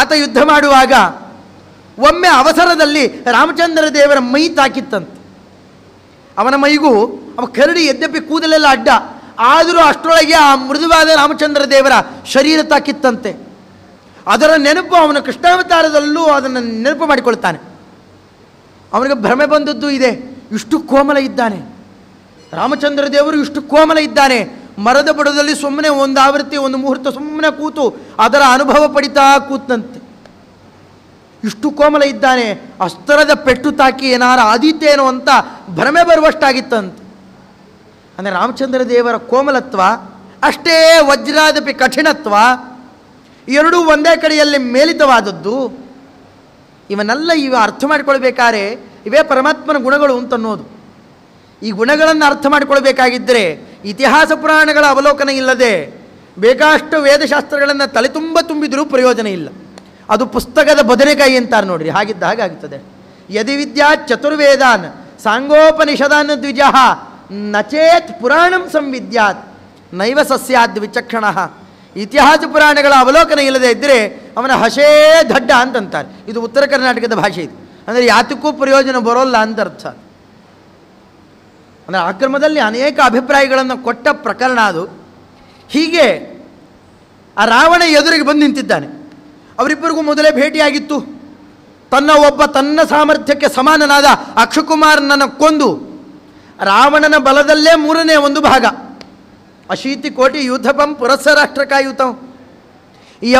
ಆತ ಯುದ್ಧ ಮಾಡುವಾಗ ಒಮ್ಮೆ ಅವಸರದಲ್ಲಿ ರಾಮಚಂದ್ರ ದೇವರ ಮೈ ತಾಕಿತ್ತಂತೆ ಅವನ ಮೈಗೂ ಅವ ಕರಡಿ ಎದ್ದಪ್ಪಿ ಕೂದಲೆಲ್ಲ ಅಡ್ಡ ಆದರೂ ಅಷ್ಟರೊಳಗೆ ಆ ಮೃದುವಾದ ರಾಮಚಂದ್ರ ದೇವರ ಶರೀರ ತಾಕಿತ್ತಂತೆ ಅದರ ನೆನಪು ಅವನ ಕೃಷ್ಣಾವತಾರದಲ್ಲೂ ಅದನ್ನು ನೆನಪು ಮಾಡಿಕೊಳ್ತಾನೆ ಅವನಿಗೆ ಭ್ರಮೆ ಬಂದದ್ದು ಇದೆ ಇಷ್ಟು ಕೋಮಲ ಇದ್ದಾನೆ ರಾಮಚಂದ್ರ ದೇವರು ಇಷ್ಟು ಕೋಮಲ ಇದ್ದಾನೆ ಮರದ ಬುಡದಲ್ಲಿ ಸುಮ್ಮನೆ ಒಂದು ಆವೃತ್ತಿ ಒಂದು ಮುಹೂರ್ತ ಸುಮ್ಮನೆ ಕೂತು ಅದರ ಅನುಭವ ಪಡಿತಾ ಕೂತಂತೆ ಇಷ್ಟು ಕೋಮಲ ಇದ್ದಾನೆ ಅಸ್ತ್ರದ ಪೆಟ್ಟು ತಾಕಿ ಏನಾರ ಆದೀತೇನೋ ಅಂತ ಭ್ರಮೆ ಬರುವಷ್ಟಾಗಿತ್ತಂತೆ ಅಂದರೆ ರಾಮಚಂದ್ರ ದೇವರ ಕೋಮಲತ್ವ ಅಷ್ಟೇ ವಜ್ರಾದಪಿ ಕಠಿಣತ್ವ ಎರಡೂ ಒಂದೇ ಕಡೆಯಲ್ಲಿ ಮೇಲಿತವಾದದ್ದು ಇವನ್ನೆಲ್ಲ ಇವ ಅರ್ಥ ಮಾಡಿಕೊಳ್ಬೇಕಾದ್ರೆ ಇವೇ ಪರಮಾತ್ಮನ ಗುಣಗಳು ಅಂತನ್ನೋದು ಈ ಗುಣಗಳನ್ನು ಅರ್ಥ ಮಾಡಿಕೊಳ್ಬೇಕಾಗಿದ್ದರೆ ಇತಿಹಾಸ ಪುರಾಣಗಳ ಅವಲೋಕನ ಇಲ್ಲದೆ ಬೇಕಾಷ್ಟು ವೇದಶಾಸ್ತ್ರಗಳನ್ನು ತಲೆ ತುಂಬ ತುಂಬಿದರೂ ಪ್ರಯೋಜನ ಇಲ್ಲ ಅದು ಪುಸ್ತಕದ ಬದನೆಕಾಯಿ ಅಂತಾರೆ ನೋಡ್ರಿ ಹಾಗಿದ್ದ ಯದಿ ಯದಿವಿದ್ಯಾ ಚತುರ್ವೇದಾನ್ ಸಾಂಗೋಪನಿಷದಾನ್ ದ್ವಿಜ ನಚೇತ್ ಪುರಾಣಂ ಸಂವಿದ್ಯಾತ್ ನೈವ ಸಸ್ಯಾದ್ ವಿಚಕ್ಷಣ ಇತಿಹಾಸ ಪುರಾಣಗಳ ಅವಲೋಕನ ಇಲ್ಲದೆ ಇದ್ದರೆ ಅವನ ಹಸೇ ದಡ್ಡ ಅಂತಂತಾರೆ ಇದು ಉತ್ತರ ಕರ್ನಾಟಕದ ಭಾಷೆ ಇದು ಅಂದರೆ ಯಾತಕ್ಕೂ ಪ್ರಯೋಜನ ಬರೋಲ್ಲ ಅಂತ ಅರ್ಥ ಅಂದರೆ ಆ ಕ್ರಮದಲ್ಲಿ ಅನೇಕ ಅಭಿಪ್ರಾಯಗಳನ್ನು ಕೊಟ್ಟ ಪ್ರಕರಣ ಅದು ಹೀಗೆ ಆ ರಾವಣ ಎದುರಿಗೆ ಬಂದು ನಿಂತಿದ್ದಾನೆ ಅವರಿಬ್ಬರಿಗೂ ಮೊದಲೇ ಭೇಟಿಯಾಗಿತ್ತು ತನ್ನ ಒಬ್ಬ ತನ್ನ ಸಾಮರ್ಥ್ಯಕ್ಕೆ ಸಮಾನನಾದ ಅಕ್ಷಕುಮಾರನನ್ನು ಕೊಂದು ರಾವಣನ ಬಲದಲ್ಲೇ ಮೂರನೇ ಒಂದು ಭಾಗ ಅಶೀತಿ ಕೋಟಿ ಯೂಥಪಂ ಪುರಸ್ಸರ ರಾಷ್ಟ್ರಕಾಯುತಂ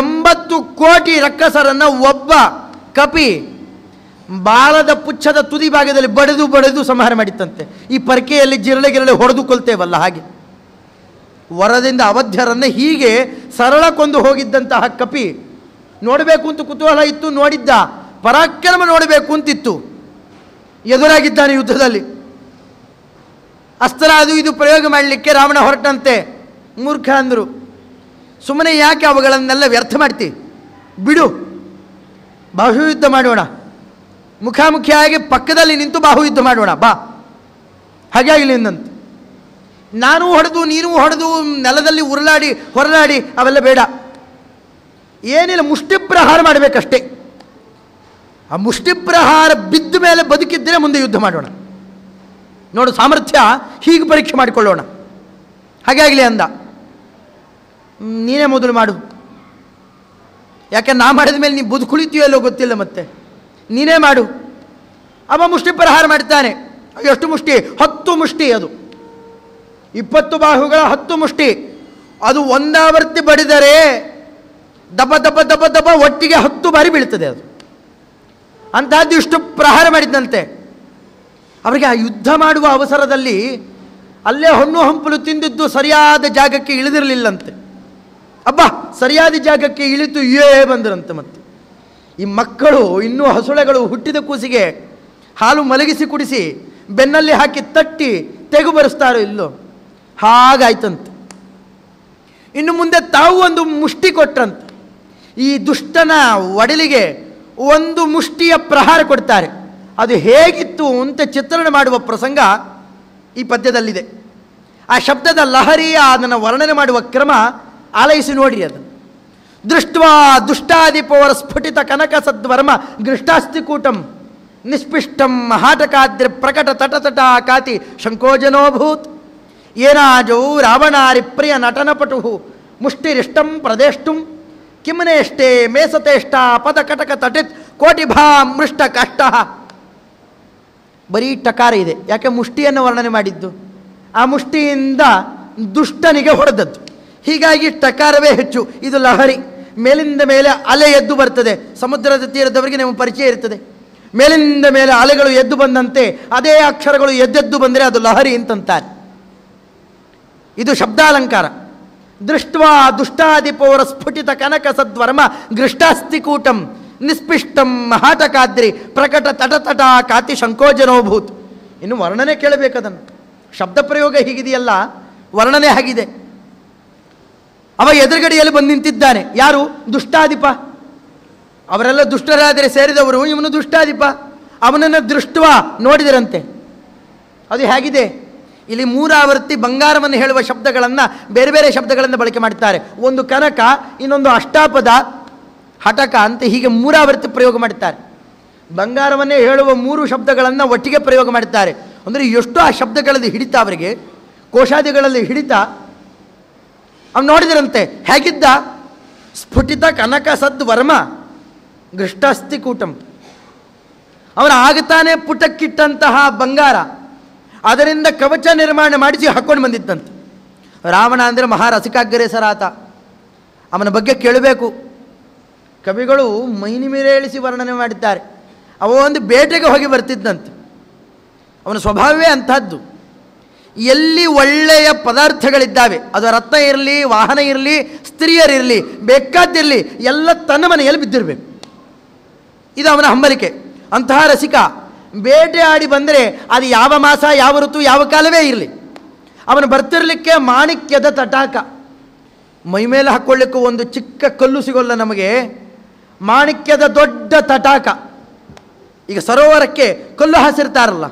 ಎಂಬತ್ತು ಕೋಟಿ ರಕ್ಕಸರನ್ನು ಒಬ್ಬ ಕಪಿ ಬಾಲದ ಪುಚ್ಛದ ತುದಿ ಭಾಗದಲ್ಲಿ ಬಡಿದು ಬಡಿದು ಸಂಹಾರ ಮಾಡಿತ್ತಂತೆ ಈ ಪರಕೆಯಲ್ಲಿ ಜಿರಳೆ ಗಿರಳೆ ಹೊಡೆದು ಹಾಗೆ ವರದಿಂದ ಅವಧ್ಯರನ್ನು ಹೀಗೆ ಸರಳ ಕೊಂದು ಹೋಗಿದ್ದಂತಹ ಕಪಿ ನೋಡಬೇಕು ಅಂತ ಕುತೂಹಲ ಇತ್ತು ನೋಡಿದ್ದ ಪರಾಕ್ರಮ ನೋಡಬೇಕು ಅಂತಿತ್ತು ಎದುರಾಗಿದ್ದಾನೆ ಯುದ್ಧದಲ್ಲಿ ಅಸ್ತ್ರ ಅದು ಇದು ಪ್ರಯೋಗ ಮಾಡಲಿಕ್ಕೆ ರಾವಣ ಹೊರಟಂತೆ ಮೂರ್ಖ ಅಂದರು ಸುಮ್ಮನೆ ಯಾಕೆ ಅವುಗಳನ್ನೆಲ್ಲ ವ್ಯರ್ಥ ಮಾಡ್ತಿ ಬಿಡು ಬಹು ಯುದ್ಧ ಮಾಡೋಣ ಮುಖಾಮುಖಿಯಾಗಿ ಪಕ್ಕದಲ್ಲಿ ನಿಂತು ಬಾಹು ಯುದ್ಧ ಮಾಡೋಣ ಬಾ ಹಾಗೆ ಆಗಲಿ ಇನ್ನಂತ ನಾನು ಹೊಡೆದು ನೀನು ಹೊಡೆದು ನೆಲದಲ್ಲಿ ಉರುಳಾಡಿ ಹೊರಲಾಡಿ ಅವೆಲ್ಲ ಬೇಡ ಏನಿಲ್ಲ ಮುಷ್ಟಿಪ್ರಹಾರ ಮಾಡಬೇಕಷ್ಟೇ ಆ ಪ್ರಹಾರ ಬಿದ್ದ ಮೇಲೆ ಬದುಕಿದ್ದರೆ ಮುಂದೆ ಯುದ್ಧ ಮಾಡೋಣ ನೋಡು ಸಾಮರ್ಥ್ಯ ಹೀಗೆ ಪರೀಕ್ಷೆ ಮಾಡಿಕೊಳ್ಳೋಣ ಹಾಗೆ ಆಗಲಿ ಅಂದ ನೀನೇ ಮೊದಲು ಮಾಡು ಯಾಕೆ ನಾ ಮಾಡಿದ ಮೇಲೆ ನೀನು ಬದುಕುಳಿತೀಯೋ ಅಲ್ಲೋ ಗೊತ್ತಿಲ್ಲ ಮತ್ತೆ ನೀನೇ ಮಾಡು ಅವ ಮುಷ್ಟಿ ಪ್ರಹಾರ ಮಾಡ್ತಾನೆ ಎಷ್ಟು ಮುಷ್ಟಿ ಹತ್ತು ಮುಷ್ಟಿ ಅದು ಇಪ್ಪತ್ತು ಬಾಹುಗಳ ಹತ್ತು ಮುಷ್ಟಿ ಅದು ಒಂದಾವರ್ತಿ ಬಡಿದರೆ ದಬ್ಬ ದಬ್ಬ ದಬ್ಬ ದಬ್ಬ ಒಟ್ಟಿಗೆ ಹತ್ತು ಬಾರಿ ಬೀಳ್ತದೆ ಅದು ಅಂತಹದ್ದು ಇಷ್ಟು ಪ್ರಹಾರ ಮಾಡಿದ್ದಂತೆ ಅವರಿಗೆ ಆ ಯುದ್ಧ ಮಾಡುವ ಅವಸರದಲ್ಲಿ ಅಲ್ಲೇ ಹಣ್ಣು ಹಂಪಲು ತಿಂದಿದ್ದು ಸರಿಯಾದ ಜಾಗಕ್ಕೆ ಇಳಿದಿರಲಿಲ್ಲಂತೆ ಅಬ್ಬ ಸರಿಯಾದ ಜಾಗಕ್ಕೆ ಇಳಿತು ಏ ಬಂದರಂತೆ ಮತ್ತೆ ಈ ಮಕ್ಕಳು ಇನ್ನೂ ಹಸುಳೆಗಳು ಹುಟ್ಟಿದ ಕೂಸಿಗೆ ಹಾಲು ಮಲಗಿಸಿ ಕುಡಿಸಿ ಬೆನ್ನಲ್ಲಿ ಹಾಕಿ ತಟ್ಟಿ ತೆಗು ಬರೆಸ್ತಾರೋ ಇಲ್ಲೋ ಹಾಗಾಯ್ತಂತೆ ಇನ್ನು ಮುಂದೆ ತಾವು ಒಂದು ಮುಷ್ಟಿ ಕೊಟ್ರಂತ ಈ ದುಷ್ಟನ ಒಡಲಿಗೆ ಒಂದು ಮುಷ್ಟಿಯ ಪ್ರಹಾರ ಕೊಡ್ತಾರೆ ಅದು ಹೇಗಿತ್ತು ಅಂತ ಚಿತ್ರಣ ಮಾಡುವ ಪ್ರಸಂಗ ಈ ಪದ್ಯದಲ್ಲಿದೆ ಆ ಶಬ್ದದ ಲಹರಿ ಅದನ್ನು ವರ್ಣನೆ ಮಾಡುವ ಕ್ರಮ ಆಲಯಿಸಿ ನೋಡಿರಿ ಅದು ದೃಷ್ಟ್ವಾ ದುಷ್ಟಾದಿಪೋರ ಸ್ಫುಟಿತ ಕನಕ ಸದ್ವರ್ಮ ಕೂಟಂ ನಿಷ್ಪಿಷ್ಟಂ ಹಾಟಕಾದ್ರಿ ಪ್ರಕಟ ತಟತಟ ಕಾತಿ ಶಂಕೋಜನೋಭೂತ್ ಏನಾಜೌ ಪ್ರಿಯ ನಟನಪಟು ಮುಷ್ಟಿರಿಷ್ಟಂ ಪ್ರದೇಷ್ಟುಂ ಕಿಮ್ನೇಷ್ಟೇ ಮೇಸತೇಷ್ಟ ಪದಕಟಕ ತಟಿತ್ ಕೋಟಿಭಾ ಮೃಷ್ಟ ಕಷ್ಟ ಬರೀ ಟಕಾರ ಇದೆ ಯಾಕೆ ಮುಷ್ಟಿಯನ್ನು ವರ್ಣನೆ ಮಾಡಿದ್ದು ಆ ಮುಷ್ಟಿಯಿಂದ ದುಷ್ಟನಿಗೆ ಹೊಡೆದದ್ದು ಹೀಗಾಗಿ ಟಕಾರವೇ ಹೆಚ್ಚು ಇದು ಲಹರಿ ಮೇಲಿನಿಂದ ಮೇಲೆ ಅಲೆ ಎದ್ದು ಬರ್ತದೆ ಸಮುದ್ರದ ತೀರದವರಿಗೆ ನಿಮ್ಮ ಪರಿಚಯ ಇರ್ತದೆ ಮೇಲಿನಿಂದ ಮೇಲೆ ಅಲೆಗಳು ಎದ್ದು ಬಂದಂತೆ ಅದೇ ಅಕ್ಷರಗಳು ಎದ್ದೆದ್ದು ಬಂದರೆ ಅದು ಲಹರಿ ಅಂತಂತಾರೆ ಇದು ಶಬ್ದಾಲಂಕಾರ ದೃಷ್ಟ ದುಷ್ಟಾದಿಪೋರ ಸ್ಫುಟಿತ ಕನಕ ಸದ್ವರ್ಮ ಗೃಷ್ಟಾಸ್ತಿಕೂಟಂ ನಿಸ್ಪಿಷ್ಟಂ ಮಹಾಟಕಾದ್ರಿ ಪ್ರಕಟ ತಟತಟ ಕಾತಿ ಶಂಕೋಜನೋಭೂತ್ ಇನ್ನು ವರ್ಣನೆ ಕೇಳಬೇಕದನ್ನು ಶಬ್ದ ಪ್ರಯೋಗ ಹೀಗಿದೆಯಲ್ಲ ವರ್ಣನೆ ಆಗಿದೆ ಅವ ಎದುರುಗಡೆಯಲ್ಲಿ ಬಂದು ನಿಂತಿದ್ದಾನೆ ಯಾರು ದುಷ್ಟಾದಿಪ ಅವರೆಲ್ಲ ದುಷ್ಟರಾದರೆ ಸೇರಿದವರು ಇವನು ದುಷ್ಟಾದಿಪ ಅವನನ್ನು ದೃಷ್ಟವ ನೋಡಿದರಂತೆ ಅದು ಹೇಗಿದೆ ಇಲ್ಲಿ ಮೂರಾವರ್ತಿ ಬಂಗಾರವನ್ನು ಹೇಳುವ ಶಬ್ದಗಳನ್ನು ಬೇರೆ ಬೇರೆ ಶಬ್ದಗಳನ್ನು ಬಳಕೆ ಮಾಡುತ್ತಾರೆ ಒಂದು ಕನಕ ಇನ್ನೊಂದು ಅಷ್ಟಾಪದ ಹಟಕ ಅಂತ ಹೀಗೆ ಮೂರಾವರ್ತಿ ಪ್ರಯೋಗ ಮಾಡುತ್ತಾರೆ ಬಂಗಾರವನ್ನೇ ಹೇಳುವ ಮೂರು ಶಬ್ದಗಳನ್ನು ಒಟ್ಟಿಗೆ ಪ್ರಯೋಗ ಮಾಡುತ್ತಾರೆ ಅಂದರೆ ಎಷ್ಟೋ ಆ ಶಬ್ದಗಳಲ್ಲಿ ಹಿಡಿತ ಅವರಿಗೆ ಕೋಶಾದಿಗಳಲ್ಲಿ ಹಿಡಿತ ಅವ್ನು ನೋಡಿದ್ರಂತೆ ಹೇಗಿದ್ದ ಸ್ಫುಟಿತ ಕನಕ ವರ್ಮ ಗೃಷ್ಟಸ್ತಿ ಕೂಟಂ ಅವರ ಆಗತಾನೆ ಪುಟಕ್ಕಿಟ್ಟಂತಹ ಬಂಗಾರ ಅದರಿಂದ ಕವಚ ನಿರ್ಮಾಣ ಮಾಡಿಸಿ ಹಾಕ್ಕೊಂಡು ಬಂದಿದ್ದಂತೆ ರಾವಣ ಅಂದರೆ ಮಹಾರಸಿಕಾಗ್ರೇಸರಾತ ಅವನ ಬಗ್ಗೆ ಕೇಳಬೇಕು ಕವಿಗಳು ಮೈನಿಮಿರೇಳಿಸಿ ವರ್ಣನೆ ಮಾಡಿದ್ದಾರೆ ಅವ ಒಂದು ಬೇಟೆಗೆ ಹೋಗಿ ಬರ್ತಿದ್ದಂತೆ ಅವನ ಸ್ವಭಾವವೇ ಅಂಥದ್ದು ಎಲ್ಲಿ ಒಳ್ಳೆಯ ಪದಾರ್ಥಗಳಿದ್ದಾವೆ ಅದು ರತ್ನ ಇರಲಿ ವಾಹನ ಇರಲಿ ಸ್ತ್ರೀಯರಿರಲಿ ಬೇಕಾದ್ದಿರಲಿ ಎಲ್ಲ ತನ್ನ ಮನೆಯಲ್ಲಿ ಬಿದ್ದಿರಬೇಕು ಇದು ಅವನ ಹಂಬಲಿಕೆ ಅಂತಹ ರಸಿಕ ಬೇಟೆ ಆಡಿ ಬಂದರೆ ಅದು ಯಾವ ಮಾಸ ಯಾವ ಋತು ಯಾವ ಕಾಲವೇ ಇರಲಿ ಅವನು ಬರ್ತಿರಲಿಕ್ಕೆ ಮಾಣಿಕ್ಯದ ತಟಾಕ ಮೈಮೇಲೆ ಹಾಕ್ಕೊಳ್ಳಿಕ್ಕೂ ಒಂದು ಚಿಕ್ಕ ಕಲ್ಲು ಸಿಗೋಲ್ಲ ನಮಗೆ ಮಾಣಿಕ್ಯದ ದೊಡ್ಡ ತಟಾಕ ಈಗ ಸರೋವರಕ್ಕೆ ಕಲ್ಲು ಹಾಸಿರ್ತಾರಲ್ಲ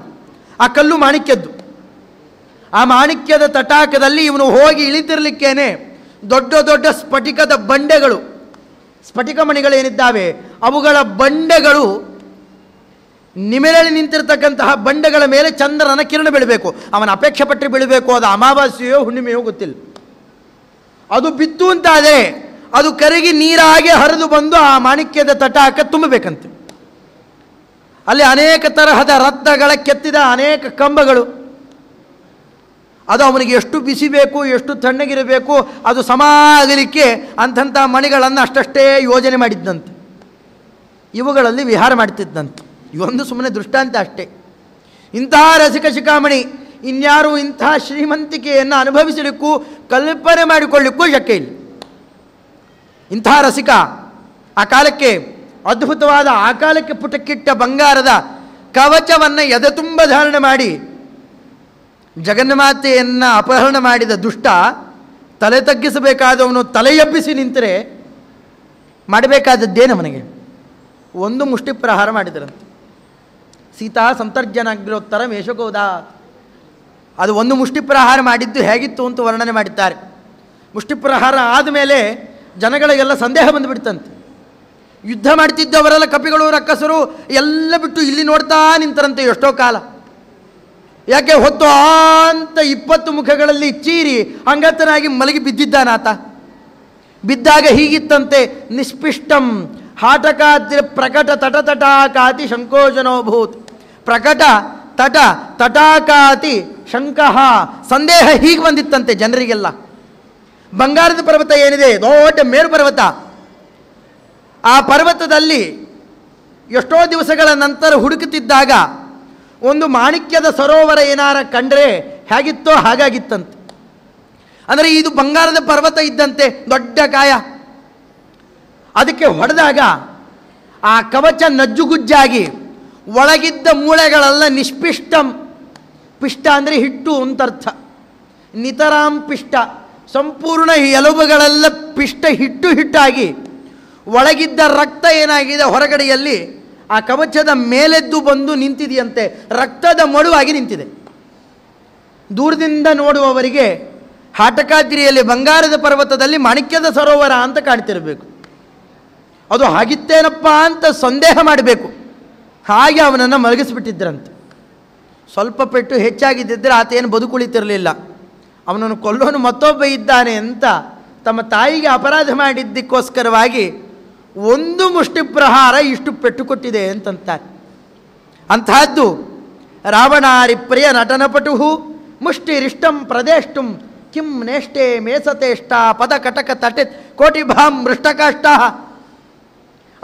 ಆ ಕಲ್ಲು ಮಾಣಿಕ್ಯದ್ದು ಆ ಮಾಣಿಕ್ಯದ ತಟಾಕದಲ್ಲಿ ಇವನು ಹೋಗಿ ಇಳಿತಿರ್ಲಿಕ್ಕೇನೆ ದೊಡ್ಡ ದೊಡ್ಡ ಸ್ಫಟಿಕದ ಬಂಡೆಗಳು ಸ್ಫಟಿಕ ಮಣಿಗಳೇನಿದ್ದಾವೆ ಅವುಗಳ ಬಂಡೆಗಳು ನಿಮಿರಲಿ ನಿಂತಿರ್ತಕ್ಕಂತಹ ಬಂಡೆಗಳ ಮೇಲೆ ಚಂದ್ರನ ಕಿರಣ ಬೀಳಬೇಕು ಅವನ ಅಪೇಕ್ಷೆ ಪಟ್ಟರೆ ಬೀಳಬೇಕು ಅದು ಅಮಾವಾಸ್ಯೆಯೋ ಹುಣ್ಣಿಮೆಯೋ ಗೊತ್ತಿಲ್ಲ ಅದು ಬಿತ್ತು ಅಂತಾದರೆ ಅದು ಕರಗಿ ನೀರಾಗಿ ಹರಿದು ಬಂದು ಆ ಮಾಣಿಕ್ಯದ ತಟಾಕ ತುಂಬಬೇಕಂತೆ ಅಲ್ಲಿ ಅನೇಕ ತರಹದ ರತ್ನಗಳ ಕೆತ್ತಿದ ಅನೇಕ ಕಂಬಗಳು ಅದು ಅವನಿಗೆ ಎಷ್ಟು ಬಿಸಿ ಬೇಕು ಎಷ್ಟು ತಣ್ಣಗಿರಬೇಕು ಅದು ಸಮ ಆಗಲಿಕ್ಕೆ ಅಂಥಂಥ ಮಣಿಗಳನ್ನು ಅಷ್ಟಷ್ಟೇ ಯೋಜನೆ ಮಾಡಿದ್ದಂತೆ ಇವುಗಳಲ್ಲಿ ವಿಹಾರ ಮಾಡ್ತಿದ್ದಂತೆ ಇವೊಂದು ಸುಮ್ಮನೆ ದೃಷ್ಟಾಂತ ಅಷ್ಟೇ ಇಂತಹ ರಸಿಕ ಶಿಖಾಮಣಿ ಇನ್ಯಾರೂ ಇಂತಹ ಶ್ರೀಮಂತಿಕೆಯನ್ನು ಅನುಭವಿಸಲಿಕ್ಕೂ ಕಲ್ಪನೆ ಮಾಡಿಕೊಳ್ಳಿಕ್ಕೂ ಶಕ್ಯ ಇಲ್ಲ ಇಂತಹ ರಸಿಕ ಆ ಕಾಲಕ್ಕೆ ಅದ್ಭುತವಾದ ಆ ಕಾಲಕ್ಕೆ ಪುಟಕ್ಕಿಟ್ಟ ಬಂಗಾರದ ಕವಚವನ್ನು ಎದೆ ತುಂಬ ಧಾರಣೆ ಮಾಡಿ ಜಗನ್ಮಾತೆಯನ್ನು ಅಪಹರಣ ಮಾಡಿದ ದುಷ್ಟ ತಲೆ ತಗ್ಗಿಸಬೇಕಾದವನು ತಲೆ ಎಬ್ಬಿಸಿ ನಿಂತರೆ ಮಾಡಬೇಕಾದದ್ದೇ ನಮನಿಗೆ ಒಂದು ಮುಷ್ಟಿ ಪ್ರಹಾರ ಮಾಡಿದರಂತೆ ಸೀತಾ ಸಂತರ್ಜನಾಗಿರೋತ್ತರ ಮೇಷಗೌದ ಅದು ಒಂದು ಮುಷ್ಟಿ ಪ್ರಹಾರ ಮಾಡಿದ್ದು ಹೇಗಿತ್ತು ಅಂತ ವರ್ಣನೆ ಮಾಡಿದ್ದಾರೆ ಮುಷ್ಟಿ ಪ್ರಹಾರ ಆದಮೇಲೆ ಜನಗಳಿಗೆಲ್ಲ ಸಂದೇಹ ಬಂದುಬಿಡ್ತಂತೆ ಯುದ್ಧ ಮಾಡ್ತಿದ್ದವರೆಲ್ಲ ಕಪಿಗಳು ರಕ್ಕಸರು ಎಲ್ಲ ಬಿಟ್ಟು ಇಲ್ಲಿ ನೋಡ್ತಾ ನಿಂತರಂತೆ ಎಷ್ಟೋ ಕಾಲ ಯಾಕೆ ಹೊತ್ತು ಅಂತ ಇಪ್ಪತ್ತು ಮುಖಗಳಲ್ಲಿ ಚೀರಿ ಅಂಗತನಾಗಿ ಮಲಗಿ ಬಿದ್ದಿದ್ದಾನಾತ ಬಿದ್ದಾಗ ಹೀಗಿತ್ತಂತೆ ನಿಷ್ಪಿಷ್ಟಂ ಹಾಟಕಾದ್ರೆ ಪ್ರಕಟ ತಟ ತಟತಟಾಕಾತಿ ಶಂಕೋಜನೋಭೂತ್ ಪ್ರಕಟ ತಟ ತಟಾಕಾತಿ ಶಂಕಃ ಸಂದೇಹ ಹೀಗೆ ಬಂದಿತ್ತಂತೆ ಜನರಿಗೆಲ್ಲ ಬಂಗಾರದ ಪರ್ವತ ಏನಿದೆ ದೊಡ್ಡ ಮೇರು ಪರ್ವತ ಆ ಪರ್ವತದಲ್ಲಿ ಎಷ್ಟೋ ದಿವಸಗಳ ನಂತರ ಹುಡುಕುತ್ತಿದ್ದಾಗ ಒಂದು ಮಾಣಿಕ್ಯದ ಸರೋವರ ಏನಾರ ಕಂಡ್ರೆ ಹೇಗಿತ್ತೋ ಹಾಗಾಗಿತ್ತಂತೆ ಅಂದರೆ ಇದು ಬಂಗಾರದ ಪರ್ವತ ಇದ್ದಂತೆ ದೊಡ್ಡ ಗಾಯ ಅದಕ್ಕೆ ಹೊಡೆದಾಗ ಆ ಕವಚ ನಜ್ಜುಗುಜ್ಜಾಗಿ ಒಳಗಿದ್ದ ಮೂಳೆಗಳೆಲ್ಲ ನಿಷ್ಪಿಷ್ಟಂ ಪಿಷ್ಟ ಅಂದರೆ ಹಿಟ್ಟು ಅಂತರ್ಥ ನಿತರಾಂ ಪಿಷ್ಟ ಸಂಪೂರ್ಣ ಎಲುಬುಗಳೆಲ್ಲ ಪಿಷ್ಟ ಹಿಟ್ಟು ಹಿಟ್ಟಾಗಿ ಒಳಗಿದ್ದ ರಕ್ತ ಏನಾಗಿದೆ ಹೊರಗಡೆಯಲ್ಲಿ ಆ ಕವಚದ ಮೇಲೆದ್ದು ಬಂದು ನಿಂತಿದೆಯಂತೆ ರಕ್ತದ ಮಡುವಾಗಿ ನಿಂತಿದೆ ದೂರದಿಂದ ನೋಡುವವರಿಗೆ ಹಾಟಕಾದ್ರಿಯಲ್ಲಿ ಬಂಗಾರದ ಪರ್ವತದಲ್ಲಿ ಮಾಣಿಕ್ಯದ ಸರೋವರ ಅಂತ ಕಾಣ್ತಿರಬೇಕು ಅದು ಆಗಿತ್ತೇನಪ್ಪ ಅಂತ ಸಂದೇಹ ಮಾಡಬೇಕು ಹಾಗೆ ಅವನನ್ನು ಮಲಗಿಸಿಬಿಟ್ಟಿದ್ದರಂತೆ ಸ್ವಲ್ಪ ಪೆಟ್ಟು ಹೆಚ್ಚಾಗಿದ್ದಿದ್ದರೆ ಆತೇನು ಬದುಕುಳಿತಿರಲಿಲ್ಲ ಅವನನ್ನು ಕೊಲ್ಲೋನು ಮತ್ತೊಬ್ಬ ಇದ್ದಾನೆ ಅಂತ ತಮ್ಮ ತಾಯಿಗೆ ಅಪರಾಧ ಮಾಡಿದ್ದಕ್ಕೋಸ್ಕರವಾಗಿ ಒಂದು ಮುಷ್ಟಿ ಪ್ರಹಾರ ಇಷ್ಟು ಪೆಟ್ಟು ಕೊಟ್ಟಿದೆ ಅಂತಂತಾರೆ ಅಂತಹದ್ದು ರಾವಣಾರಿಪ್ರಿಯ ಪಟು ಮುಷ್ಟಿರಿಷ್ಟಂ ಪ್ರದೇಷ್ಟುಂ ಕಿಂ ನೇಷ್ಟೇ ಮೇಸತೇಷ್ಟ ಪದ ಕಟಕ ತಟೆ ಕೋಟಿ ಭಾಂ ಮೃಷ್ಟಕಾಷ್ಟ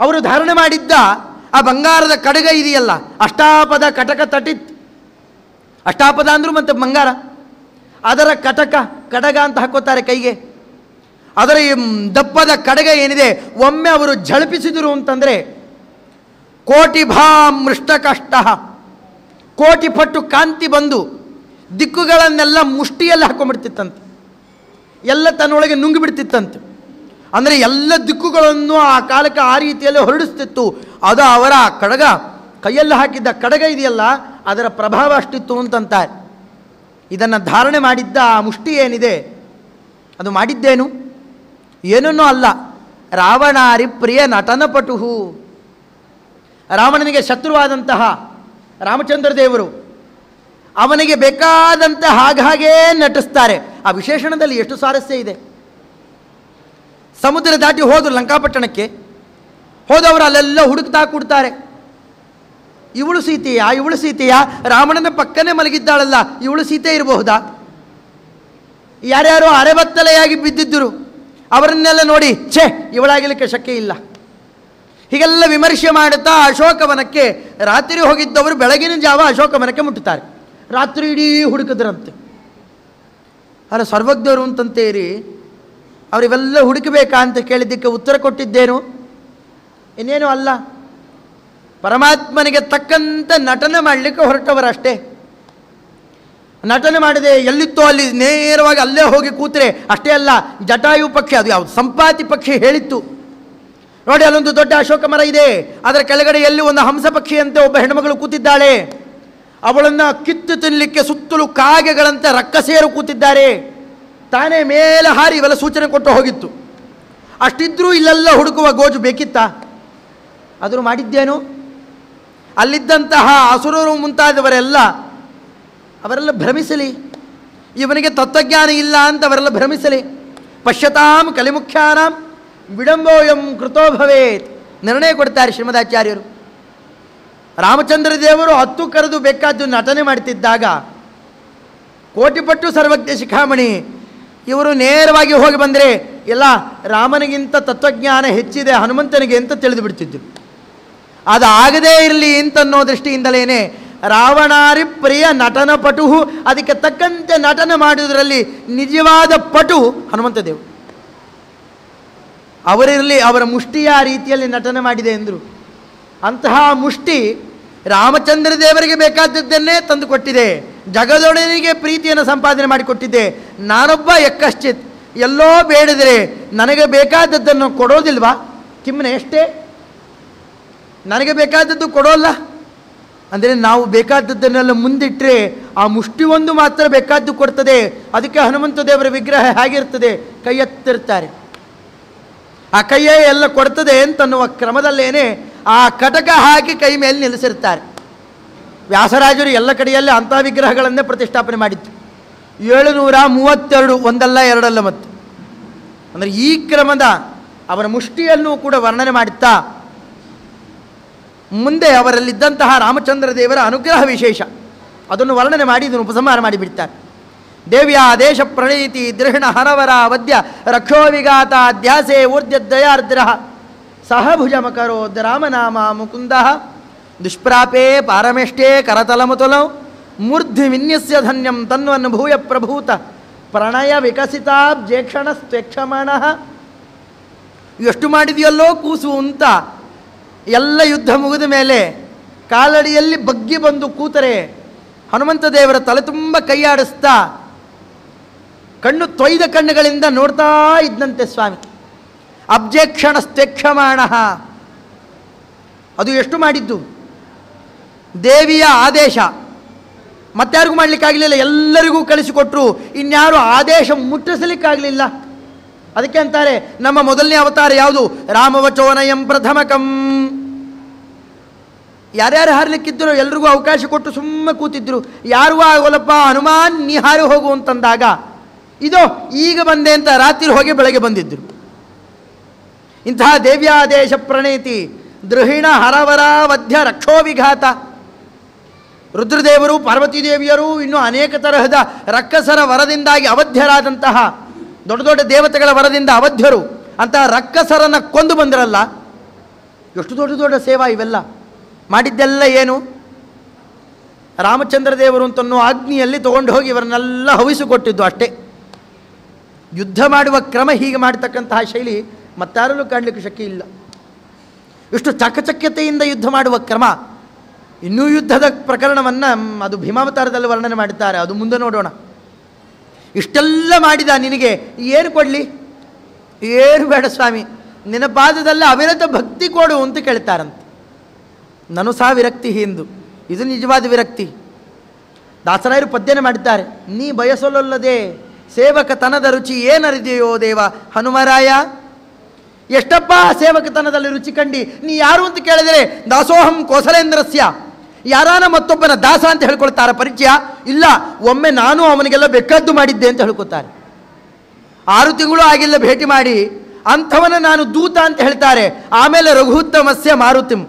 ಅವರು ಧಾರಣೆ ಮಾಡಿದ್ದ ಆ ಬಂಗಾರದ ಕಡಗ ಇದೆಯಲ್ಲ ಅಷ್ಟಾಪದ ಕಟಕ ತಟಿತ್ ಅಷ್ಟಾಪದ ಅಂದರು ಮತ್ತು ಬಂಗಾರ ಅದರ ಕಟಕ ಕಡಗ ಅಂತ ಹಾಕೋತಾರೆ ಕೈಗೆ ಅದರ ದಪ್ಪದ ಕಡೆಗೆ ಏನಿದೆ ಒಮ್ಮೆ ಅವರು ಝಳಪಿಸಿದರು ಅಂತಂದರೆ ಕೋಟಿ ಭಾ ಮೃಷ್ಟ ಕಷ್ಟ ಕೋಟಿ ಪಟ್ಟು ಕಾಂತಿ ಬಂದು ದಿಕ್ಕುಗಳನ್ನೆಲ್ಲ ಮುಷ್ಟಿಯಲ್ಲಿ ಹಾಕೊಂಡ್ಬಿಡ್ತಿತ್ತಂತೆ ಎಲ್ಲ ತನ್ನೊಳಗೆ ನುಂಗಿಬಿಡ್ತಿತ್ತಂತೆ ಅಂದರೆ ಎಲ್ಲ ದಿಕ್ಕುಗಳನ್ನು ಆ ಕಾಲಕ್ಕೆ ಆ ರೀತಿಯಲ್ಲಿ ಹೊರಡಿಸ್ತಿತ್ತು ಅದು ಅವರ ಕಡಗ ಕೈಯಲ್ಲಿ ಹಾಕಿದ್ದ ಕಡಗ ಇದೆಯಲ್ಲ ಅದರ ಪ್ರಭಾವ ಅಷ್ಟಿತ್ತು ಅಂತಂತಾರೆ ಇದನ್ನು ಧಾರಣೆ ಮಾಡಿದ್ದ ಆ ಮುಷ್ಟಿ ಏನಿದೆ ಅದು ಮಾಡಿದ್ದೇನು ಏನೂ ಅಲ್ಲ ರಾವಣಾರಿ ಪ್ರಿಯ ನಟನ ಪಟುಹು ರಾವಣನಿಗೆ ಶತ್ರುವಾದಂತಹ ರಾಮಚಂದ್ರ ದೇವರು ಅವನಿಗೆ ಬೇಕಾದಂತಹ ಹಾಗೇ ನಟಿಸ್ತಾರೆ ಆ ವಿಶೇಷಣದಲ್ಲಿ ಎಷ್ಟು ಸ್ವಾರಸ್ಯ ಇದೆ ಸಮುದ್ರ ದಾಟಿ ಹೋದರು ಲಂಕಾಪಟ್ಟಣಕ್ಕೆ ಹೋದವರು ಅಲ್ಲೆಲ್ಲ ಹುಡುಕ್ತಾ ಕೂಡ್ತಾರೆ ಇವಳು ಸೀತೆಯ ಇವಳು ಸೀತೆಯ ರಾವಣನ ಪಕ್ಕನೆ ಮಲಗಿದ್ದಾಳಲ್ಲ ಇವಳು ಸೀತೆ ಇರಬಹುದಾ ಯಾರ್ಯಾರು ಅರೆಬತ್ತಲೆಯಾಗಿ ಬಿದ್ದಿದ್ದರು ಅವರನ್ನೆಲ್ಲ ನೋಡಿ ಛೇ ಇವಳಾಗಲಿಕ್ಕೆ ಶಕ್ಯ ಇಲ್ಲ ಹೀಗೆಲ್ಲ ವಿಮರ್ಶೆ ಮಾಡುತ್ತಾ ಅಶೋಕವನಕ್ಕೆ ರಾತ್ರಿ ಹೋಗಿದ್ದವರು ಬೆಳಗಿನ ಜಾವ ಅಶೋಕವನಕ್ಕೆ ಮುಟ್ಟುತ್ತಾರೆ ರಾತ್ರಿ ಇಡೀ ಹುಡುಕಿದ್ರಂತೆ ಅಲ್ಲ ಸರ್ವಜ್ಞರು ಅಂತಂತೇರಿ ಅವರಿವೆಲ್ಲ ಹುಡುಕಬೇಕಾ ಅಂತ ಕೇಳಿದ್ದಕ್ಕೆ ಉತ್ತರ ಕೊಟ್ಟಿದ್ದೇನು ಇನ್ನೇನು ಅಲ್ಲ ಪರಮಾತ್ಮನಿಗೆ ತಕ್ಕಂಥ ನಟನೆ ಮಾಡಲಿಕ್ಕೆ ಹೊರಟವರಷ್ಟೇ ನಟನೆ ಮಾಡಿದೆ ಎಲ್ಲಿತ್ತೋ ಅಲ್ಲಿ ನೇರವಾಗಿ ಅಲ್ಲೇ ಹೋಗಿ ಕೂತರೆ ಅಷ್ಟೇ ಅಲ್ಲ ಜಟಾಯು ಪಕ್ಷಿ ಅದು ಯಾವುದು ಸಂಪಾತಿ ಪಕ್ಷಿ ಹೇಳಿತ್ತು ನೋಡಿ ಅಲ್ಲೊಂದು ದೊಡ್ಡ ಅಶೋಕ ಮರ ಇದೆ ಅದರ ಕೆಳಗಡೆ ಎಲ್ಲಿ ಒಂದು ಹಂಸ ಪಕ್ಷಿಯಂತೆ ಒಬ್ಬ ಹೆಣ್ಮಗಳು ಕೂತಿದ್ದಾಳೆ ಅವಳನ್ನು ಕಿತ್ತು ತಿನ್ನಲಿಕ್ಕೆ ಸುತ್ತಲೂ ಕಾಗೆಗಳಂತೆ ರಕ್ಕಸೇರು ಕೂತಿದ್ದಾರೆ ತಾನೇ ಮೇಲೆ ಹಾರಿ ಇವೆಲ್ಲ ಸೂಚನೆ ಕೊಟ್ಟು ಹೋಗಿತ್ತು ಅಷ್ಟಿದ್ರೂ ಇಲ್ಲೆಲ್ಲ ಹುಡುಕುವ ಗೋಜು ಬೇಕಿತ್ತ ಅದನ್ನು ಮಾಡಿದ್ದೇನು ಅಲ್ಲಿದ್ದಂತಹ ಹಸುರರು ಮುಂತಾದವರೆಲ್ಲ ಅವರೆಲ್ಲ ಭ್ರಮಿಸಲಿ ಇವನಿಗೆ ತತ್ವಜ್ಞಾನ ಇಲ್ಲ ಅಂತ ಅವರೆಲ್ಲ ಭ್ರಮಿಸಲಿ ಪಶ್ಯತಾಂ ಕಲಿಮುಖ್ಯಾನಾಂ ವಿಡಂಬೋಯಂ ಕೃತೋ ಭವೇತ್ ನಿರ್ಣಯ ಕೊಡ್ತಾರೆ ಶ್ರೀಮದಾಚಾರ್ಯರು ರಾಮಚಂದ್ರ ದೇವರು ಹತ್ತು ಕರೆದು ಬೇಕಾದ್ದು ನಟನೆ ಮಾಡ್ತಿದ್ದಾಗ ಕೋಟಿಪಟ್ಟು ಸರ್ವಜ್ಞ ಶಿಖಾಮಣಿ ಇವರು ನೇರವಾಗಿ ಹೋಗಿ ಬಂದರೆ ಎಲ್ಲ ರಾಮನಿಗಿಂತ ತತ್ವಜ್ಞಾನ ಹೆಚ್ಚಿದೆ ಹನುಮಂತನಿಗೆ ಅಂತ ತಿಳಿದು ಬಿಡ್ತಿದ್ದರು ಅದು ಆಗದೇ ಇರಲಿ ಅಂತನ್ನೋ ದೃಷ್ಟಿಯಿಂದಲೇ ರಾವಣಾರಿ ಪ್ರಿಯ ನಟನ ಪಟು ಅದಕ್ಕೆ ತಕ್ಕಂತೆ ನಟನ ಮಾಡುವುದರಲ್ಲಿ ನಿಜವಾದ ಪಟು ಹನುಮಂತ ದೇವ್ ಅವರಿರಲಿ ಅವರ ಮುಷ್ಟಿಯ ರೀತಿಯಲ್ಲಿ ನಟನೆ ಮಾಡಿದೆ ಎಂದರು ಅಂತಹ ಮುಷ್ಟಿ ರಾಮಚಂದ್ರ ದೇವರಿಗೆ ಬೇಕಾದದ್ದನ್ನೇ ತಂದುಕೊಟ್ಟಿದೆ ಜಗದೊಡನಿಗೆ ಪ್ರೀತಿಯನ್ನು ಸಂಪಾದನೆ ಮಾಡಿಕೊಟ್ಟಿದ್ದೆ ನಾನೊಬ್ಬ ಎಕ್ಕಶ್ಚಿತ್ ಎಲ್ಲೋ ಬೇಡಿದರೆ ನನಗೆ ಬೇಕಾದದ್ದನ್ನು ಕೊಡೋದಿಲ್ವಾ ಕಿಮ್ಮನೆ ಎಷ್ಟೇ ನನಗೆ ಬೇಕಾದದ್ದು ಕೊಡೋಲ್ಲ ಅಂದರೆ ನಾವು ಬೇಕಾದದ್ದನ್ನೆಲ್ಲ ಮುಂದಿಟ್ಟರೆ ಆ ಮುಷ್ಟಿ ಒಂದು ಮಾತ್ರ ಬೇಕಾದ್ದು ಕೊಡ್ತದೆ ಅದಕ್ಕೆ ಹನುಮಂತ ದೇವರ ವಿಗ್ರಹ ಹೇಗಿರ್ತದೆ ಕೈ ಎತ್ತಿರ್ತಾರೆ ಆ ಕೈಯೇ ಎಲ್ಲ ಕೊಡ್ತದೆ ಅಂತನ್ನುವ ಕ್ರಮದಲ್ಲೇನೆ ಆ ಕಟಕ ಹಾಕಿ ಕೈ ಮೇಲೆ ನಿಲ್ಲಿಸಿರ್ತಾರೆ ವ್ಯಾಸರಾಜರು ಎಲ್ಲ ಕಡೆಯಲ್ಲೇ ಅಂಥ ವಿಗ್ರಹಗಳನ್ನೇ ಪ್ರತಿಷ್ಠಾಪನೆ ಮಾಡಿತ್ತು ಏಳುನೂರ ಮೂವತ್ತೆರಡು ಒಂದಲ್ಲ ಎರಡಲ್ಲ ಮತ್ತು ಅಂದರೆ ಈ ಕ್ರಮದ ಅವರ ಮುಷ್ಟಿಯನ್ನು ಕೂಡ ವರ್ಣನೆ ಮಾಡುತ್ತಾ ಮುಂದೆ ಅವರಲ್ಲಿದ್ದಂತಹ ರಾಮಚಂದ್ರ ದೇವರ ಅನುಗ್ರಹ ವಿಶೇಷ ಅದನ್ನು ವರ್ಣನೆ ಮಾಡಿ ಇದನ್ನು ಉಪಸಂಹಾರ ಮಾಡಿಬಿಡ್ತಾರೆ ದೇವಿಯ ದೇಶ ಪ್ರಣೀತಿ ದೃಹಣ ಹರವರ ವದ್ಯ ರಕ್ಷೋವಿಘಾತ ಧ್ಯಾಸೆ ಸಹಭುಜ ಮಕರೋ ರಾಮನಾಮ ಮುಕುಂದ ದುಷ್ಪ್ರಾಪೇ ಕರತಲ ಮುತುಲೌ ಮೂರ್ಧಿ ವಿನ್ಯಸ್ಯ ಧನ್ಯಂ ಭೂಯ ಪ್ರಭೂತ ಪ್ರಣಯ ಸ್ವೇಕ್ಷಮಣ ಎಷ್ಟು ಮಾಡಿದೆಯಲ್ಲೋ ಕೂಸು ಅಂತ ಎಲ್ಲ ಯುದ್ಧ ಮುಗಿದ ಮೇಲೆ ಕಾಲಡಿಯಲ್ಲಿ ಬಗ್ಗಿ ಬಂದು ಕೂತರೆ ಹನುಮಂತ ದೇವರ ತಲೆ ತುಂಬ ಕೈಯಾಡಿಸ್ತಾ ಕಣ್ಣು ತೊಯ್ದ ಕಣ್ಣುಗಳಿಂದ ನೋಡ್ತಾ ಇದ್ದಂತೆ ಸ್ವಾಮಿ ಅಬ್ಜೆಕ್ಷಣ ಸ್ತೆಕ್ಷಮಾಣ ಅದು ಎಷ್ಟು ಮಾಡಿದ್ದು ದೇವಿಯ ಆದೇಶ ಮತ್ತಾರಿಗೂ ಮಾಡಲಿಕ್ಕಾಗಲಿಲ್ಲ ಎಲ್ಲರಿಗೂ ಕಳಿಸಿಕೊಟ್ರು ಇನ್ಯಾರು ಆದೇಶ ಮುಟ್ಟಿಸಲಿಕ್ಕಾಗಲಿಲ್ಲ ಅದಕ್ಕೆ ಅಂತಾರೆ ನಮ್ಮ ಮೊದಲನೇ ಅವತಾರ ಯಾವುದು ರಾಮವಚೋನಯಂ ಪ್ರಥಮಕಂ ಯಾರ್ಯಾರು ಹಾರಲಿಕ್ಕಿದ್ದರು ಎಲ್ರಿಗೂ ಅವಕಾಶ ಕೊಟ್ಟು ಸುಮ್ಮನೆ ಕೂತಿದ್ರು ಯಾರು ಆಗೋಲಪ್ಪ ಹನುಮಾನ್ ನೀ ಹಾರಿ ಹೋಗು ಅಂತಂದಾಗ ಇದೋ ಈಗ ಬಂದೆ ಅಂತ ರಾತ್ರಿ ಹೋಗಿ ಬೆಳಗ್ಗೆ ಬಂದಿದ್ದರು ಇಂತಹ ದೇವ್ಯಾದೇಶ ಪ್ರಣೀತಿ ದೃಹಿಣ ಹರವರಾವಧ್ಯ ರಕ್ಷೋವಿಘಾತ ರುದ್ರದೇವರು ದೇವಿಯರು ಇನ್ನೂ ಅನೇಕ ತರಹದ ರಕ್ಕಸರ ವರದಿಂದಾಗಿ ಅವಧ್ಯರಾದಂತಹ ದೊಡ್ಡ ದೊಡ್ಡ ದೇವತೆಗಳ ವರದಿಂದ ಅವಧ್ಯರು ಅಂತ ರಕ್ಕಸರನ್ನು ಕೊಂದು ಬಂದಿರಲ್ಲ ಎಷ್ಟು ದೊಡ್ಡ ದೊಡ್ಡ ಸೇವಾ ಇವೆಲ್ಲ ಮಾಡಿದ್ದೆಲ್ಲ ಏನು ರಾಮಚಂದ್ರ ದೇವರು ಅಂತನ್ನೋ ಅಗ್ನಿಯಲ್ಲಿ ತೊಗೊಂಡು ಹೋಗಿ ಇವರನ್ನೆಲ್ಲ ಹವಿಸಿಕೊಟ್ಟಿದ್ದು ಅಷ್ಟೇ ಯುದ್ಧ ಮಾಡುವ ಕ್ರಮ ಹೀಗೆ ಮಾಡತಕ್ಕಂತಹ ಶೈಲಿ ಮತ್ತಾರಲ್ಲೂ ಕಾಣಲಿಕ್ಕೆ ಶಕ್ತಿ ಇಲ್ಲ ಇಷ್ಟು ಚಕಚಕ್ಯತೆಯಿಂದ ಯುದ್ಧ ಮಾಡುವ ಕ್ರಮ ಇನ್ನೂ ಯುದ್ಧದ ಪ್ರಕರಣವನ್ನು ಅದು ಭೀಮಾವತಾರದಲ್ಲಿ ವರ್ಣನೆ ಮಾಡುತ್ತಾರೆ ಅದು ಮುಂದೆ ನೋಡೋಣ ಇಷ್ಟೆಲ್ಲ ಮಾಡಿದ ನಿನಗೆ ಏನು ಕೊಡಲಿ ಏನು ಬೇಡ ಸ್ವಾಮಿ ಪಾದದಲ್ಲೇ ಅವಿರತ ಭಕ್ತಿ ಕೊಡು ಅಂತ ಕೇಳ್ತಾರಂತೆ ನಾನು ಸಹ ವಿರಕ್ತಿ ಹಿಂದು ಇದು ನಿಜವಾದ ವಿರಕ್ತಿ ದಾಸರಾಯರು ಪದ್ಯನ ಮಾಡಿದ್ದಾರೆ ನೀ ಬಯಸಲೊಲ್ಲದೆ ಸೇವಕತನದ ರುಚಿ ಏನರಿದೆಯೋ ದೇವ ಹನುಮರಾಯ ಎಷ್ಟಪ್ಪ ಸೇವಕತನದಲ್ಲಿ ರುಚಿ ಕಂಡಿ ನೀ ಯಾರು ಅಂತ ಕೇಳಿದರೆ ದಾಸೋಹಂ ಕೋಸಲೇಂದ್ರಸ್ಯ ಯಾರಾನ ಮತ್ತೊಬ್ಬನ ದಾಸ ಅಂತ ಹೇಳ್ಕೊಳ್ತಾರ ಪರಿಚಯ ಇಲ್ಲ ಒಮ್ಮೆ ನಾನು ಅವನಿಗೆಲ್ಲ ಬೆಕ್ಕದ್ದು ಮಾಡಿದ್ದೆ ಅಂತ ಹೇಳ್ಕೊತಾರೆ ಆರು ತಿಂಗಳು ಆಗಿಲ್ಲ ಭೇಟಿ ಮಾಡಿ ಅಂಥವನ ನಾನು ದೂತ ಅಂತ ಹೇಳ್ತಾರೆ ಆಮೇಲೆ ರಘುತ್ತಮಸ್ಯ ಮಾರುತಿಂ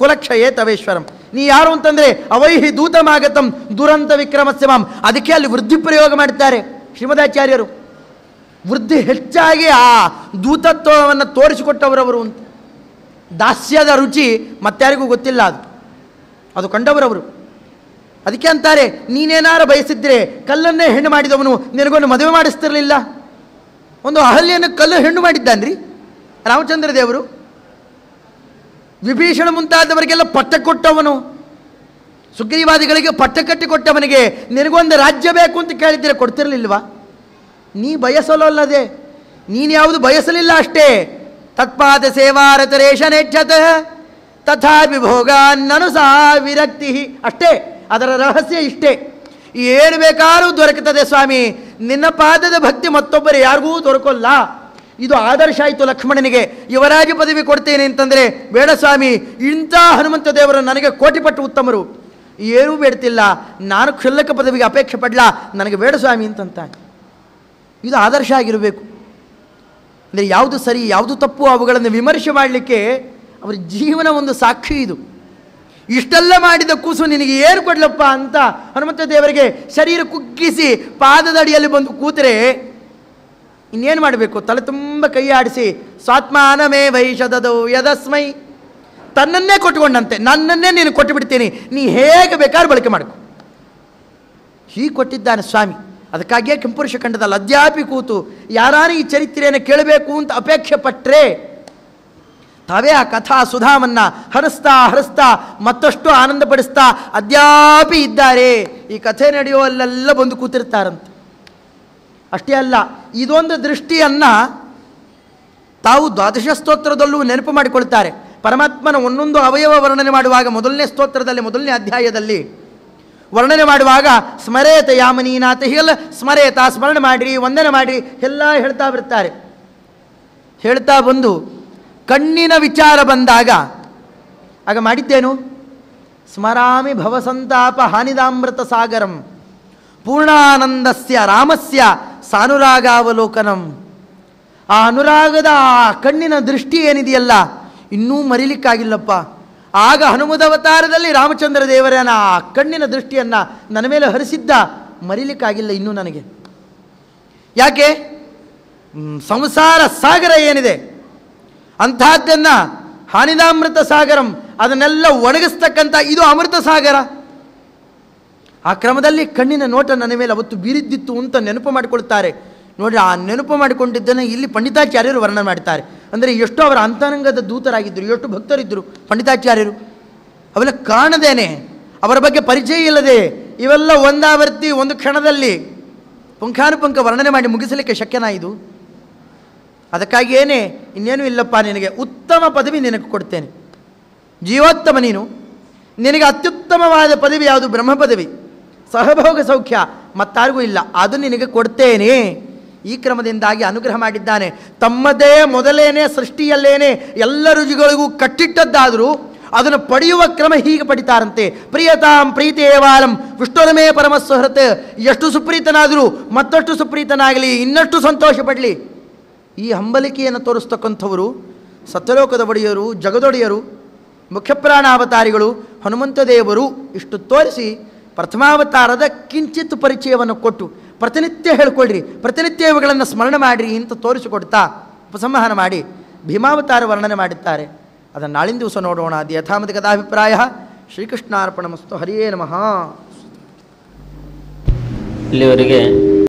ಕುಲಕ್ಷಯೇ ತವೇಶ್ವರಂ ನೀ ಯಾರು ಅಂತಂದರೆ ಅವೈಹಿ ದೂತಮಾಗತಂ ದುರಂತ ವಿಕ್ರಮಸ್ಯ ಮಾಂ ಅದಕ್ಕೆ ಅಲ್ಲಿ ವೃದ್ಧಿ ಪ್ರಯೋಗ ಮಾಡ್ತಾರೆ ಶ್ರೀಮದಾಚಾರ್ಯರು ವೃದ್ಧಿ ಹೆಚ್ಚಾಗಿ ಆ ದೂತತ್ವವನ್ನು ತೋರಿಸಿಕೊಟ್ಟವರವರು ಅಂತ ದಾಸ್ಯದ ರುಚಿ ಮತ್ತಾರಿಗೂ ಗೊತ್ತಿಲ್ಲ ಅದು ಅದು ಕಂಡವರವರು ಅದಕ್ಕೆ ಅಂತಾರೆ ನೀನೇನಾರು ಬಯಸಿದ್ರೆ ಕಲ್ಲನ್ನೇ ಹೆಣ್ಣು ಮಾಡಿದವನು ನಿನಗೊಂದು ಮದುವೆ ಮಾಡಿಸ್ತಿರಲಿಲ್ಲ ಒಂದು ಅಹಲ್ಯನ ಕಲ್ಲು ಹೆಣ್ಣು ಮಾಡಿದ್ದಾನ್ರಿ ರಾಮಚಂದ್ರ ದೇವರು ವಿಭೀಷಣ ಮುಂತಾದವರಿಗೆಲ್ಲ ಪಟ್ಟ ಕೊಟ್ಟವನು ಸುಗ್ರೀವಾದಿಗಳಿಗೆ ಪಟ್ಟ ಕಟ್ಟಿ ಕೊಟ್ಟವನಿಗೆ ನಿನಗೊಂದು ರಾಜ್ಯ ಬೇಕು ಅಂತ ಕೇಳಿದ್ರೆ ಕೊಡ್ತಿರಲಿಲ್ವಾ ನೀ ಬಯಸಲಲ್ಲದೆ ನೀನು ಯಾವುದು ಬಯಸಲಿಲ್ಲ ಅಷ್ಟೇ ತತ್ಪಾದ ಸೇವಾರತ ರೇಷನೇಚ್ಛತ ತಥಾಪಿ ಭೋಗಾನ್ನನು ಸಹ ವಿರಕ್ತಿ ಅಷ್ಟೇ ಅದರ ರಹಸ್ಯ ಇಷ್ಟೇ ಏನು ಬೇಕಾದ್ರೂ ದೊರಕುತ್ತದೆ ಸ್ವಾಮಿ ನಿನ್ನ ಪಾದದ ಭಕ್ತಿ ಮತ್ತೊಬ್ಬರು ಯಾರಿಗೂ ದೊರಕೋಲ್ಲ ಇದು ಆದರ್ಶ ಆಯಿತು ಲಕ್ಷ್ಮಣನಿಗೆ ಯುವರಾಜ ಪದವಿ ಕೊಡ್ತೇನೆ ಅಂತಂದರೆ ಬೇಡ ಸ್ವಾಮಿ ಇಂಥ ಹನುಮಂತ ದೇವರು ನನಗೆ ಕೋಟಿಪಟ್ಟು ಉತ್ತಮರು ಏನೂ ಬೇಡ್ತಿಲ್ಲ ನಾನು ಕ್ಷುಲ್ಲಕ ಪದವಿಗೆ ಅಪೇಕ್ಷೆ ಪಡಲ ನನಗೆ ಬೇಡ ಸ್ವಾಮಿ ಅಂತಂತ ಇದು ಆದರ್ಶ ಆಗಿರಬೇಕು ಅಂದರೆ ಯಾವುದು ಸರಿ ಯಾವುದು ತಪ್ಪು ಅವುಗಳನ್ನು ವಿಮರ್ಶೆ ಮಾಡಲಿಕ್ಕೆ ಅವರ ಜೀವನ ಒಂದು ಸಾಕ್ಷಿ ಇದು ಇಷ್ಟೆಲ್ಲ ಮಾಡಿದ ಕೂಸು ನಿನಗೆ ಏನು ಕೊಡ್ಲಪ್ಪ ಅಂತ ಹನುಮಂತ ದೇವರಿಗೆ ಶರೀರ ಕುಗ್ಗಿಸಿ ಪಾದದ ಅಡಿಯಲ್ಲಿ ಬಂದು ಕೂತರೆ ಇನ್ನೇನು ಮಾಡಬೇಕು ತಲೆ ತುಂಬ ಕೈ ಆಡಿಸಿ ಸ್ವಾತ್ಮಾನಮೇ ವೈಷದದು ಯದಸ್ಮೈ ತನ್ನನ್ನೇ ಕೊಟ್ಟುಕೊಂಡಂತೆ ನನ್ನನ್ನೇ ನೀನು ಕೊಟ್ಟು ಬಿಡ್ತೀನಿ ನೀ ಹೇಗೆ ಬೇಕಾದ್ರೂ ಬಳಕೆ ಮಾಡಬೇಕು ಹೀಗೆ ಕೊಟ್ಟಿದ್ದಾನೆ ಸ್ವಾಮಿ ಅದಕ್ಕಾಗಿಯೇ ಕೆಂಪುರುಷ ಖಂಡದಲ್ಲಿ ಅದ್ಯಾಪಿ ಕೂತು ಯಾರಾನು ಈ ಚರಿತ್ರೆಯನ್ನು ಕೇಳಬೇಕು ಅಂತ ಅಪೇಕ್ಷೆ ಪಟ್ಟರೆ ತಾವೇ ಆ ಕಥಾ ಸುಧಾಮನ್ನ ಹರಿಸ್ತಾ ಹರಿಸ್ತಾ ಮತ್ತಷ್ಟು ಪಡಿಸ್ತಾ ಅದ್ಯಾಪಿ ಇದ್ದಾರೆ ಈ ಕಥೆ ನಡೆಯೋ ಅಲ್ಲೆಲ್ಲ ಬಂದು ಕೂತಿರ್ತಾರಂತೆ ಅಷ್ಟೇ ಅಲ್ಲ ಇದೊಂದು ದೃಷ್ಟಿಯನ್ನ ತಾವು ದ್ವಾದಶ ಸ್ತೋತ್ರದಲ್ಲೂ ನೆನಪು ಮಾಡಿಕೊಳ್ತಾರೆ ಪರಮಾತ್ಮನ ಒಂದೊಂದು ಅವಯವ ವರ್ಣನೆ ಮಾಡುವಾಗ ಮೊದಲನೇ ಸ್ತೋತ್ರದಲ್ಲಿ ಮೊದಲನೇ ಅಧ್ಯಾಯದಲ್ಲಿ ವರ್ಣನೆ ಮಾಡುವಾಗ ಸ್ಮರೇತ ಯಾಮನೀನಾಥ ಹೀಗೆಲ್ಲ ಸ್ಮರೇತ ಸ್ಮರಣೆ ಮಾಡಿರಿ ವಂದನೆ ಮಾಡಿರಿ ಎಲ್ಲ ಹೇಳ್ತಾ ಬಿರ್ತಾರೆ ಹೇಳ್ತಾ ಬಂದು ಕಣ್ಣಿನ ವಿಚಾರ ಬಂದಾಗ ಆಗ ಮಾಡಿದ್ದೇನು ಸ್ಮರಾಮಿ ಭವಸಂತಾಪ ಹಾನಿದಾಮೃತ ಸಾಗರಂ ಪೂರ್ಣಾನಂದಸ್ಯ ರಾಮಸ್ಯ ಸಾನುರಾಗಾವಲೋಕನಂ ಆ ಅನುರಾಗದ ಆ ಕಣ್ಣಿನ ದೃಷ್ಟಿ ಏನಿದೆಯಲ್ಲ ಇನ್ನೂ ಮರಿಲಿಕ್ಕಾಗಿಲ್ಲಪ್ಪ ಆಗ ಹನುಮದವತಾರದಲ್ಲಿ ರಾಮಚಂದ್ರ ದೇವರನ ಆ ಕಣ್ಣಿನ ದೃಷ್ಟಿಯನ್ನು ನನ್ನ ಮೇಲೆ ಹರಿಸಿದ್ದ ಮರಿಲಿಕ್ಕಾಗಿಲ್ಲ ಇನ್ನೂ ನನಗೆ ಯಾಕೆ ಸಂಸಾರ ಸಾಗರ ಏನಿದೆ ಅಂಥದ್ದನ್ನ ಹಾನಿದಾಮೃತ ಸಾಗರಂ ಅದನ್ನೆಲ್ಲ ಒಣಗಿಸ್ತಕ್ಕಂಥ ಇದು ಅಮೃತ ಸಾಗರ ಆ ಕ್ರಮದಲ್ಲಿ ಕಣ್ಣಿನ ನೋಟ ನನ್ನ ಮೇಲೆ ಅವತ್ತು ಬೀರಿದ್ದಿತ್ತು ಅಂತ ನೆನಪು ಮಾಡಿಕೊಳ್ತಾರೆ ನೋಡಿ ಆ ನೆನಪು ಮಾಡಿಕೊಂಡಿದ್ದನ್ನು ಇಲ್ಲಿ ಪಂಡಿತಾಚಾರ್ಯರು ವರ್ಣನೆ ಮಾಡ್ತಾರೆ ಅಂದರೆ ಎಷ್ಟು ಅವರ ಅಂತರಂಗದ ದೂತರಾಗಿದ್ದರು ಎಷ್ಟು ಭಕ್ತರಿದ್ದರು ಪಂಡಿತಾಚಾರ್ಯರು ಅವೆಲ್ಲ ಕಾಣದೇನೆ ಅವರ ಬಗ್ಗೆ ಪರಿಚಯ ಇಲ್ಲದೆ ಇವೆಲ್ಲ ಒಂದಾವರ್ತಿ ಒಂದು ಕ್ಷಣದಲ್ಲಿ ಪುಂಖಾನುಪುಂಖ ವರ್ಣನೆ ಮಾಡಿ ಮುಗಿಸಲಿಕ್ಕೆ ಶಕ್ಯನಾ ಇದು ಅದಕ್ಕಾಗಿಯೇನೇ ಇನ್ನೇನು ಇಲ್ಲಪ್ಪ ನಿನಗೆ ಉತ್ತಮ ಪದವಿ ನಿನಗೆ ಕೊಡ್ತೇನೆ ಜೀವೋತ್ತಮ ನೀನು ನಿನಗೆ ಅತ್ಯುತ್ತಮವಾದ ಪದವಿ ಯಾವುದು ಬ್ರಹ್ಮ ಪದವಿ ಸಹಭೋಗ ಸೌಖ್ಯ ಮತ್ತಾರಿಗೂ ಇಲ್ಲ ಅದು ನಿನಗೆ ಕೊಡ್ತೇನೆ ಈ ಕ್ರಮದಿಂದಾಗಿ ಅನುಗ್ರಹ ಮಾಡಿದ್ದಾನೆ ತಮ್ಮದೇ ಮೊದಲೇನೇ ಸೃಷ್ಟಿಯಲ್ಲೇನೆ ಎಲ್ಲ ರುಜುಗಳಿಗೂ ಕಟ್ಟಿಟ್ಟದ್ದಾದರೂ ಅದನ್ನು ಪಡೆಯುವ ಕ್ರಮ ಹೀಗೆ ಪಡಿತಾರಂತೆ ಪ್ರಿಯತಾಂ ಪ್ರೀತೇವಾಲಂ ವಿಷ್ಣುರಮೇ ಪರಮಸ್ವಹೃತ್ ಎಷ್ಟು ಸುಪ್ರೀತನಾದರೂ ಮತ್ತಷ್ಟು ಸುಪ್ರೀತನಾಗಲಿ ಇನ್ನಷ್ಟು ಸಂತೋಷ ಪಡಲಿ ಈ ಹಂಬಲಿಕೆಯನ್ನು ತೋರಿಸ್ತಕ್ಕಂಥವರು ಸತ್ಯಲೋಕದ ಒಡೆಯರು ಜಗದೊಡೆಯರು ಮುಖ್ಯಪ್ರಾಣ ಅವತಾರಿಗಳು ಹನುಮಂತ ದೇವರು ಇಷ್ಟು ತೋರಿಸಿ ಪ್ರಥಮಾವತಾರದ ಕಿಂಚಿತ್ ಪರಿಚಯವನ್ನು ಕೊಟ್ಟು ಪ್ರತಿನಿತ್ಯ ಹೇಳಿಕೊಳ್ಳ್ರಿ ಪ್ರತಿನಿತ್ಯ ಇವುಗಳನ್ನು ಸ್ಮರಣೆ ಮಾಡಿರಿ ಅಂತ ತೋರಿಸಿಕೊಡ್ತಾ ಉಪಸಂಹಾರ ಮಾಡಿ ಭೀಮಾವತಾರ ವರ್ಣನೆ ಮಾಡುತ್ತಾರೆ ಅದನ್ನು ನಾಳಿನ ದಿವಸ ನೋಡೋಣ ಅದು ಯಥಾಮತಿ ಕದಾಭಿಪ್ರಾಯ ಶ್ರೀಕೃಷ್ಣಾರ್ಪಣ ಮಸ್ತು ಹರಿಯೇ ನಮಃ ಇಲ್ಲಿವರೆಗೆ